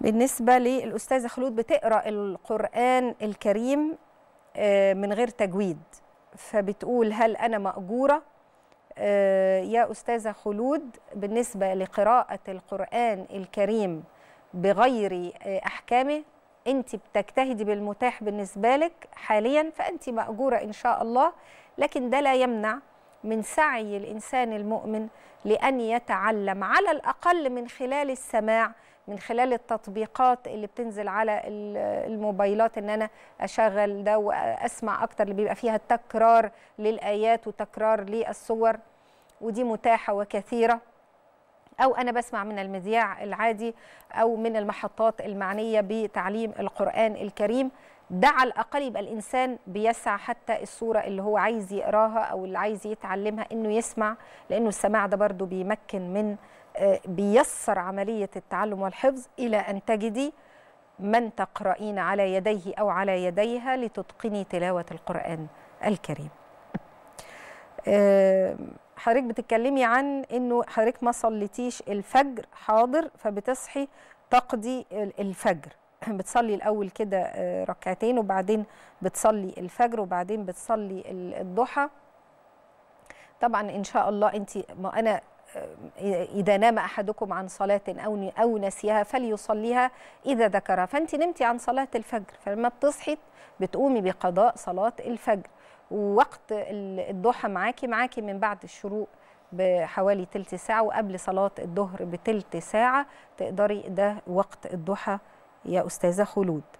بالنسبه للاستاذه خلود بتقرا القران الكريم آه، من غير تجويد فبتقول هل انا ماجوره آه، يا استاذه خلود بالنسبه لقراءه القران الكريم بغير آه، احكامه انت بتجتهدي بالمتاح بالنسبه لك حاليا فانت ماجوره ان شاء الله لكن ده لا يمنع من سعي الإنسان المؤمن لأن يتعلم على الأقل من خلال السماع من خلال التطبيقات اللي بتنزل على الموبايلات ان انا اشغل ده واسمع اكتر اللي بيبقى فيها تكرار للايات وتكرار للصور ودي متاحه وكثيره او انا بسمع من المذياع العادي او من المحطات المعنيه بتعليم القران الكريم ده على الاقل يبقى الانسان بيسعى حتى الصوره اللي هو عايز يقراها او اللي عايز يتعلمها انه يسمع لانه السماع ده برضو بيمكن من آه، بيسر عمليه التعلم والحفظ الى ان تجدي من تقرأين على يديه او على يديها لتتقني تلاوه القران الكريم. آه، حضرتك بتتكلمي عن انه حضرتك ما صليتيش الفجر حاضر فبتصحي تقضي الفجر بتصلي الاول كده آه، ركعتين وبعدين بتصلي الفجر وبعدين بتصلي الضحى طبعا ان شاء الله انت ما انا آه، إذا نام أحدكم عن صلاة أو أو نسيها فليصليها إذا ذكرها، فأنت نمتي عن صلاة الفجر، فلما بتصحي بتقومي بقضاء صلاة الفجر، ووقت الضحى معاكي معاكي من بعد الشروق بحوالي تلت ساعة وقبل صلاة الظهر بتلت ساعة تقدري ده وقت الضحى يا أستاذة خلود